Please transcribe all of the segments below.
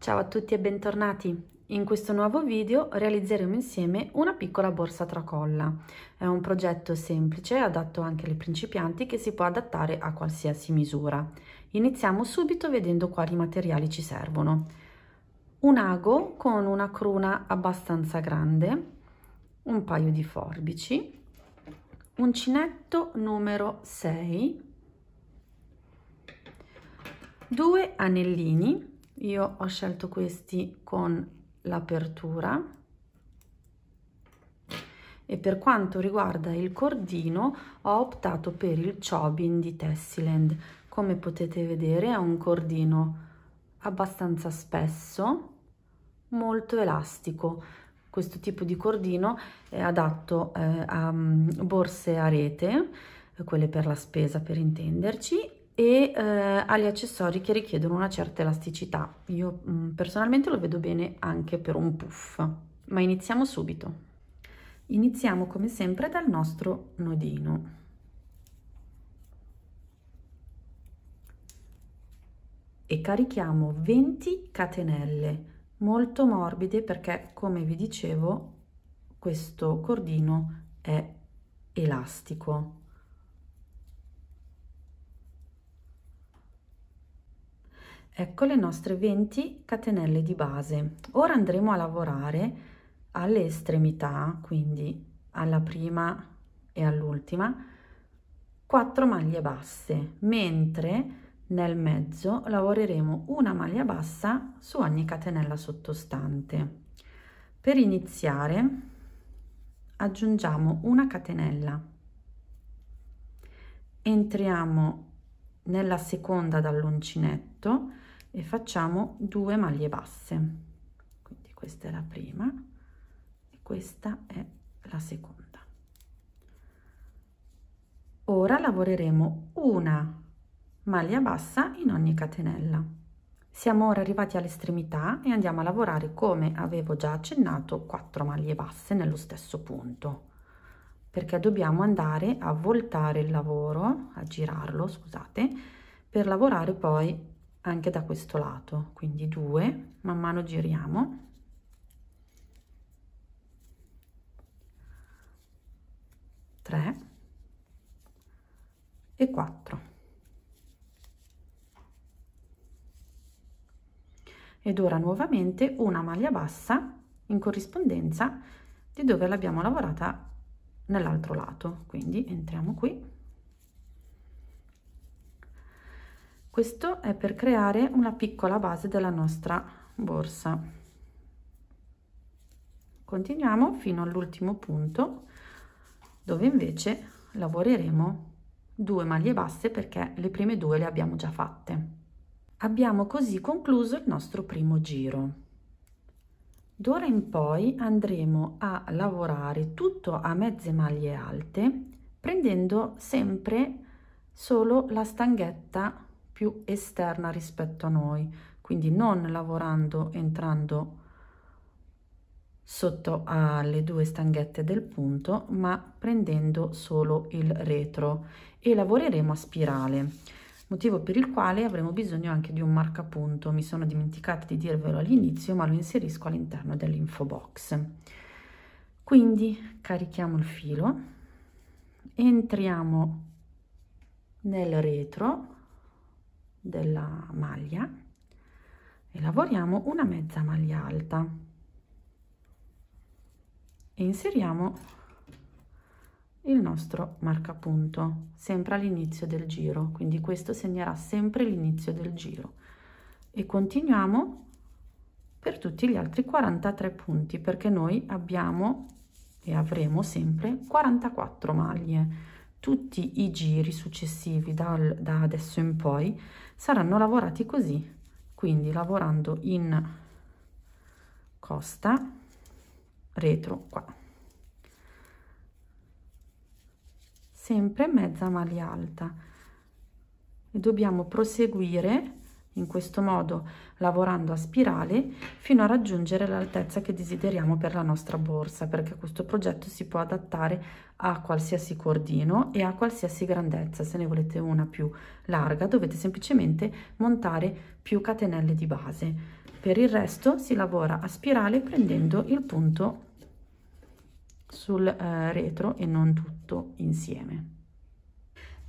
Ciao a tutti e bentornati! In questo nuovo video realizzeremo insieme una piccola borsa tracolla. È un progetto semplice, adatto anche alle principianti, che si può adattare a qualsiasi misura. Iniziamo subito vedendo quali materiali ci servono. Un ago con una cruna abbastanza grande, un paio di forbici, uncinetto numero 6, due anellini, io ho scelto questi con l'apertura e per quanto riguarda il cordino ho optato per il Chobin di Tessiland come potete vedere è un cordino abbastanza spesso molto elastico questo tipo di cordino è adatto eh, a mm, borse a rete eh, quelle per la spesa per intenderci e eh, agli accessori che richiedono una certa elasticità. Io mh, mm, personalmente lo vedo bene anche per un puff, ma iniziamo subito. Iniziamo come sempre dal nostro nodino. E carichiamo 20 catenelle molto morbide perché come vi dicevo questo cordino è elastico Ecco le nostre 20 catenelle di base. Ora andremo a lavorare alle estremità, quindi alla prima e all'ultima, 4 maglie basse, mentre nel mezzo lavoreremo una maglia bassa su ogni catenella sottostante. Per iniziare aggiungiamo una catenella, entriamo nella seconda dall'uncinetto e facciamo due maglie basse quindi questa è la prima e questa è la seconda ora lavoreremo una maglia bassa in ogni catenella siamo ora arrivati all'estremità e andiamo a lavorare come avevo già accennato 4 maglie basse nello stesso punto perché dobbiamo andare a voltare il lavoro a girarlo scusate per lavorare poi anche da questo lato quindi 2 man mano giriamo Tre e 4 ed ora nuovamente una maglia bassa in corrispondenza di dove l'abbiamo lavorata nell'altro lato quindi entriamo qui questo è per creare una piccola base della nostra borsa continuiamo fino all'ultimo punto dove invece lavoreremo due maglie basse perché le prime due le abbiamo già fatte abbiamo così concluso il nostro primo giro D'ora in poi andremo a lavorare tutto a mezze maglie alte prendendo sempre solo la stanghetta più esterna rispetto a noi, quindi non lavorando entrando sotto alle due stanghette del punto ma prendendo solo il retro e lavoreremo a spirale motivo per il quale avremo bisogno anche di un marcapunto mi sono dimenticata di dirvelo all'inizio ma lo inserisco all'interno dell'info box quindi carichiamo il filo entriamo nel retro della maglia e lavoriamo una mezza maglia alta e inseriamo il nostro marcapunto sempre all'inizio del giro quindi questo segnerà sempre l'inizio del giro e continuiamo per tutti gli altri 43 punti perché noi abbiamo e avremo sempre 44 maglie tutti i giri successivi dal, da adesso in poi saranno lavorati così quindi lavorando in costa retro qua sempre mezza maglia alta e dobbiamo proseguire in questo modo lavorando a spirale fino a raggiungere l'altezza che desideriamo per la nostra borsa perché questo progetto si può adattare a qualsiasi cordino e a qualsiasi grandezza se ne volete una più larga dovete semplicemente montare più catenelle di base per il resto si lavora a spirale prendendo il punto sul eh, retro e non tutto insieme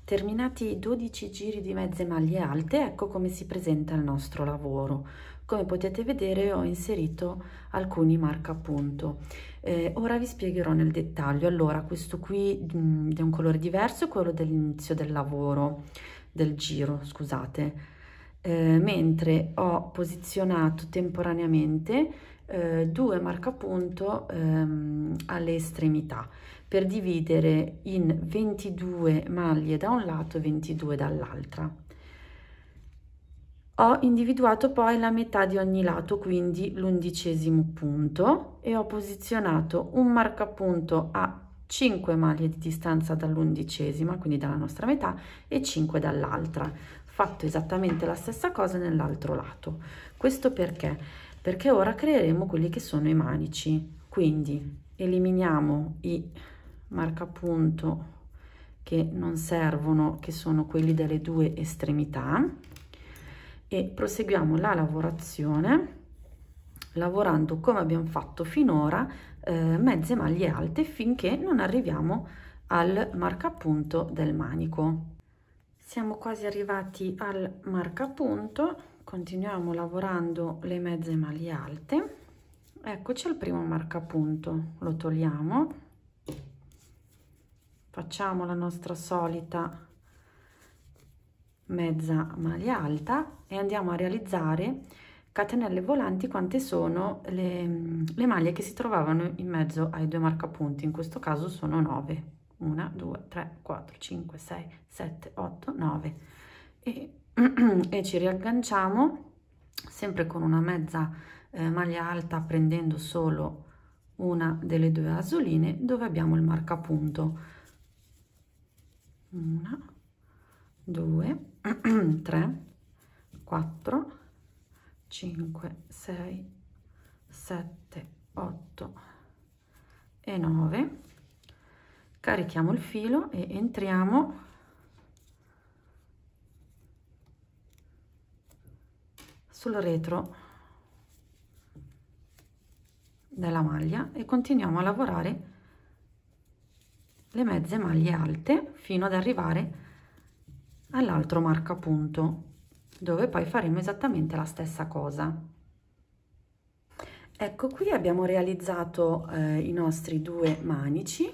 Terminati i 12 giri di mezze maglie alte, ecco come si presenta il nostro lavoro. Come potete vedere ho inserito alcuni marca punto. Eh, ora vi spiegherò nel dettaglio. Allora, questo qui mm, è un colore diverso, quello dell'inizio del lavoro, del giro, scusate. Eh, mentre ho posizionato temporaneamente eh, due marca punto ehm, alle estremità per dividere in 22 maglie da un lato e 22 dall'altra. Ho individuato poi la metà di ogni lato, quindi l'undicesimo punto e ho posizionato un marcapunto a 5 maglie di distanza dall'undicesima, quindi dalla nostra metà, e 5 dall'altra. Fatto esattamente la stessa cosa nell'altro lato. Questo perché? Perché ora creeremo quelli che sono i manici. Quindi eliminiamo i marca punto che non servono che sono quelli delle due estremità e proseguiamo la lavorazione lavorando come abbiamo fatto finora eh, mezze maglie alte finché non arriviamo al marcapunto del manico siamo quasi arrivati al marcapunto continuiamo lavorando le mezze maglie alte eccoci al primo marcapunto lo togliamo facciamo la nostra solita mezza maglia alta e andiamo a realizzare catenelle volanti quante sono le, le maglie che si trovavano in mezzo ai due marcapunti in questo caso sono 9 1 2 3 4 5 6 7 8 9 e, e ci riagganciamo sempre con una mezza eh, maglia alta prendendo solo una delle due asoline dove abbiamo il marcapunto una, due, tre, quattro, cinque, sei, sette, otto e nove. Carichiamo il filo e entriamo sul retro della maglia e continuiamo a lavorare le mezze maglie alte fino ad arrivare all'altro marca punto dove poi faremo esattamente la stessa cosa ecco qui abbiamo realizzato eh, i nostri due manici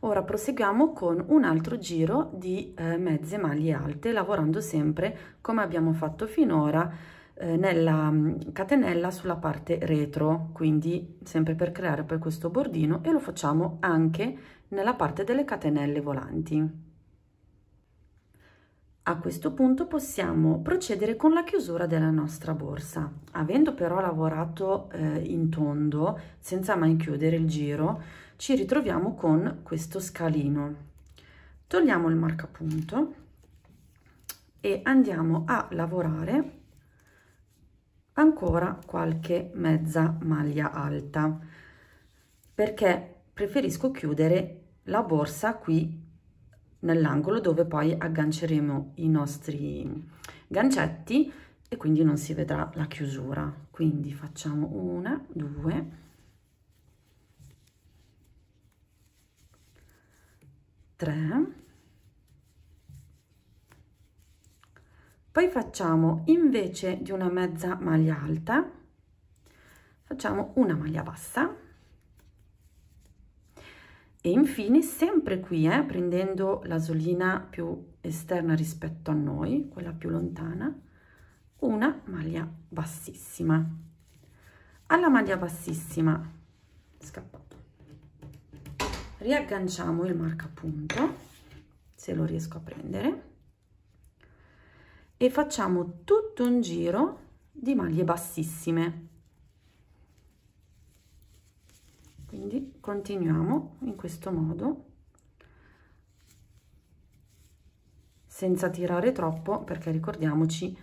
ora proseguiamo con un altro giro di eh, mezze maglie alte lavorando sempre come abbiamo fatto finora eh, nella mm, catenella sulla parte retro quindi sempre per creare poi questo bordino e lo facciamo anche nella parte delle catenelle volanti. A questo punto possiamo procedere con la chiusura della nostra borsa. Avendo però lavorato eh, in tondo, senza mai chiudere il giro, ci ritroviamo con questo scalino. Togliamo il marcapunto e andiamo a lavorare ancora qualche mezza maglia alta perché preferisco chiudere la borsa qui nell'angolo dove poi agganceremo i nostri gancetti e quindi non si vedrà la chiusura quindi facciamo una due tre poi facciamo invece di una mezza maglia alta facciamo una maglia bassa e infine sempre qui eh, prendendo solina più esterna rispetto a noi quella più lontana una maglia bassissima alla maglia bassissima scappato riagganciamo il marcapunto se lo riesco a prendere e facciamo tutto un giro di maglie bassissime quindi continuiamo in questo modo senza tirare troppo perché ricordiamoci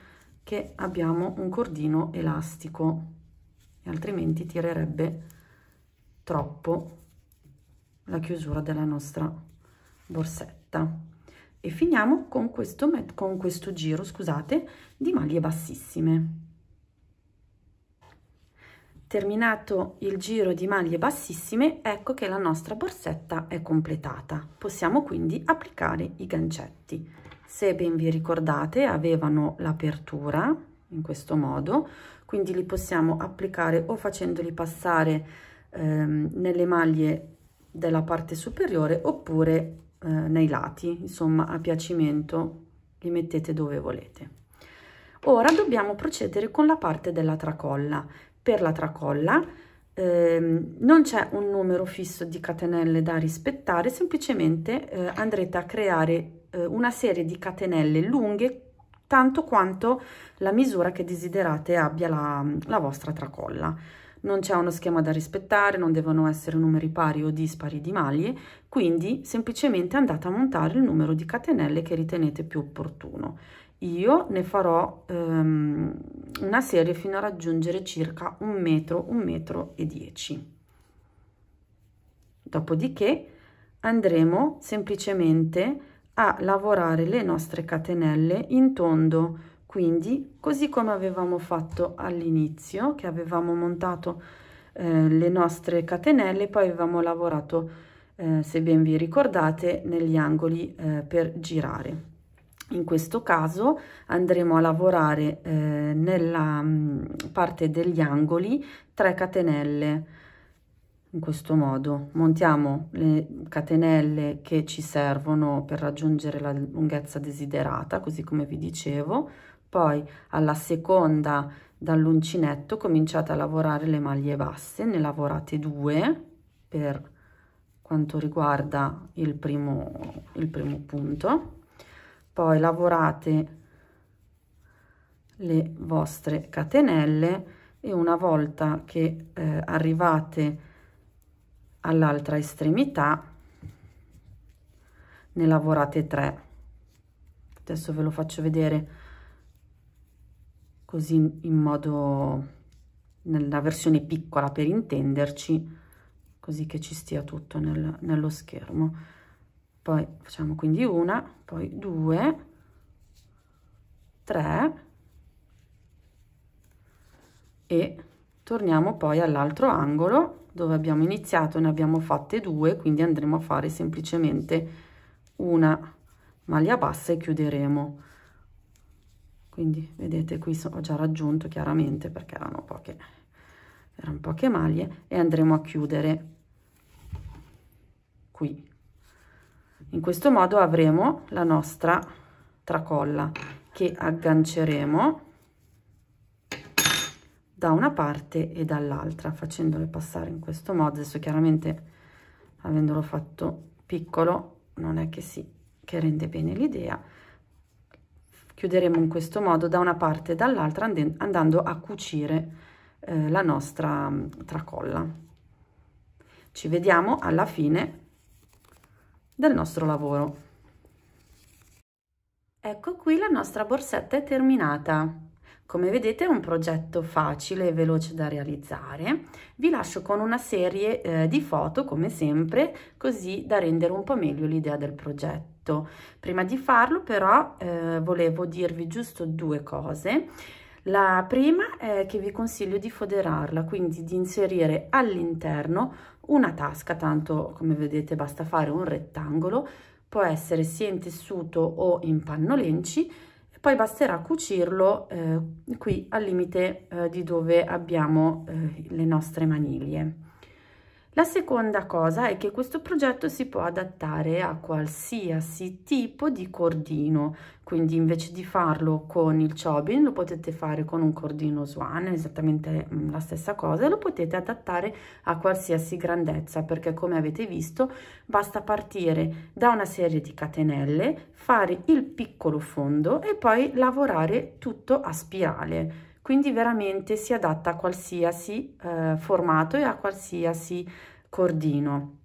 che abbiamo un cordino elastico altrimenti tirerebbe troppo la chiusura della nostra borsetta e finiamo con questo, con questo giro scusate di maglie bassissime Terminato il giro di maglie bassissime, ecco che la nostra borsetta è completata. Possiamo quindi applicare i gancetti. Se ben vi ricordate, avevano l'apertura in questo modo, quindi li possiamo applicare o facendoli passare ehm, nelle maglie della parte superiore oppure eh, nei lati, insomma a piacimento li mettete dove volete. Ora dobbiamo procedere con la parte della tracolla per la tracolla eh, non c'è un numero fisso di catenelle da rispettare semplicemente eh, andrete a creare eh, una serie di catenelle lunghe tanto quanto la misura che desiderate abbia la, la vostra tracolla non c'è uno schema da rispettare, non devono essere numeri pari o dispari di maglie, quindi semplicemente andate a montare il numero di catenelle che ritenete più opportuno io ne farò um, una serie fino a raggiungere circa un metro, un metro e dieci. Dopodiché andremo semplicemente a lavorare le nostre catenelle in tondo, quindi così come avevamo fatto all'inizio, che avevamo montato eh, le nostre catenelle, poi avevamo lavorato, eh, se ben vi ricordate, negli angoli eh, per girare in questo caso andremo a lavorare eh, nella mm, parte degli angoli 3 catenelle in questo modo montiamo le catenelle che ci servono per raggiungere la lunghezza desiderata così come vi dicevo poi alla seconda dall'uncinetto cominciate a lavorare le maglie basse ne lavorate due per quanto riguarda il primo, il primo punto poi lavorate le vostre catenelle e una volta che eh, arrivate all'altra estremità ne lavorate 3 adesso ve lo faccio vedere così in modo nella versione piccola per intenderci così che ci stia tutto nel, nello schermo poi facciamo quindi una, poi due, tre e torniamo poi all'altro angolo dove abbiamo iniziato, ne abbiamo fatte due, quindi andremo a fare semplicemente una maglia bassa e chiuderemo. Quindi vedete qui so, ho già raggiunto chiaramente perché erano poche, erano poche maglie e andremo a chiudere qui in questo modo avremo la nostra tracolla che agganceremo da una parte e dall'altra facendole passare in questo modo adesso chiaramente avendolo fatto piccolo non è che si che rende bene l'idea chiuderemo in questo modo da una parte e dall'altra andando a cucire eh, la nostra mm, tracolla ci vediamo alla fine del nostro lavoro. Ecco qui la nostra borsetta è terminata. Come vedete è un progetto facile e veloce da realizzare. Vi lascio con una serie eh, di foto come sempre così da rendere un po' meglio l'idea del progetto. Prima di farlo però eh, volevo dirvi giusto due cose. La prima è che vi consiglio di foderarla, quindi di inserire all'interno una tasca, tanto come vedete basta fare un rettangolo, può essere sia in tessuto o in panno lenci, e poi basterà cucirlo eh, qui al limite eh, di dove abbiamo eh, le nostre maniglie. La seconda cosa è che questo progetto si può adattare a qualsiasi tipo di cordino, quindi invece di farlo con il Chobin lo potete fare con un cordino Swan, esattamente mm, la stessa cosa, e lo potete adattare a qualsiasi grandezza perché come avete visto basta partire da una serie di catenelle, fare il piccolo fondo e poi lavorare tutto a spirale quindi veramente si adatta a qualsiasi eh, formato e a qualsiasi cordino.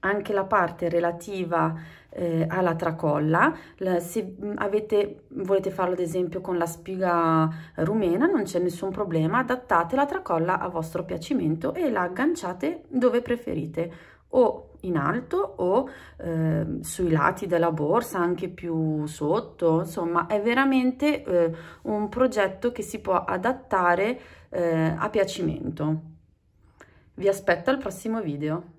Anche la parte relativa eh, alla tracolla, se avete, volete farlo ad esempio con la spiga rumena non c'è nessun problema, adattate la tracolla a vostro piacimento e la agganciate dove preferite o in alto o eh, sui lati della borsa anche più sotto insomma è veramente eh, un progetto che si può adattare eh, a piacimento vi aspetto al prossimo video